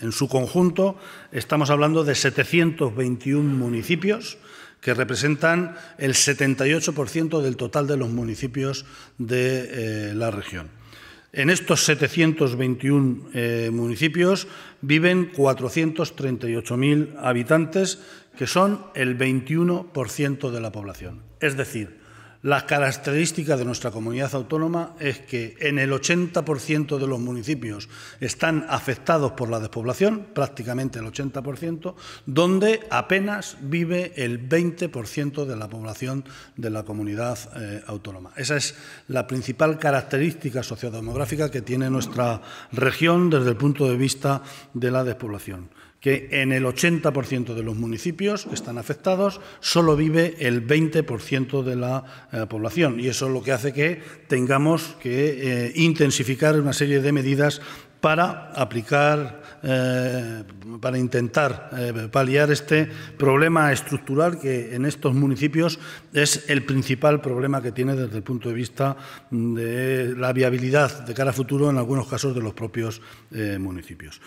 En su conjunto estamos hablando de 721 municipios que representan el 78% del total de los municipios de eh, la región. En estos 721 eh, municipios viven 438.000 habitantes, que son el 21% de la población. Es decir, la característica de nuestra comunidad autónoma es que en el 80% de los municipios están afectados por la despoblación, prácticamente el 80%, donde apenas vive el 20% de la población de la comunidad eh, autónoma. Esa es la principal característica sociodemográfica que tiene nuestra región desde el punto de vista de la despoblación que en el 80% de los municipios que están afectados solo vive el 20% de la eh, población y eso es lo que hace que tengamos que eh, intensificar una serie de medidas para aplicar, eh, para intentar paliar este problema estructural que en estos municipios es el principal problema que tiene desde el punto de vista de la viabilidad de cara a futuro en algunos casos de los propios municipios.